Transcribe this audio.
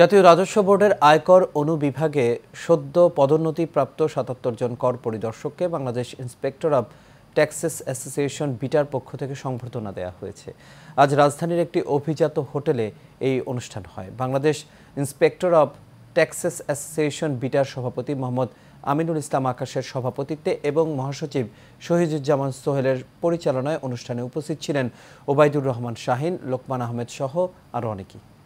জাতীয় রাজস্ব বোর্ডের আয়কর অনুবিভাগে সদ্য পদোন্নতিপ্রাপ্ত সাতাত্তর জন কর পরিদর্শককে Bangladesh inspector of taxes association বিটার পক্ষ থেকে সংবর্ধনা দেওয়া হয়েছে আজ রাজধানীর একটি অভিজাত হোটেলে এই অনুষ্ঠান হয় Bangladesh inspector of taxes association বিটার সভাপতি মোহাম্মদ আমিনুল ইসলাম আকাশের সভাপতিত্বে এবং মহাসচিব শহীদুজ্জামান সোহেলের পরিচালনায় অনুষ্ঠানে উপস্থিত ছিলেন ওবায়দুর রহমান শাহিন লোকমান আহমেদ সহ আরও অনেকেই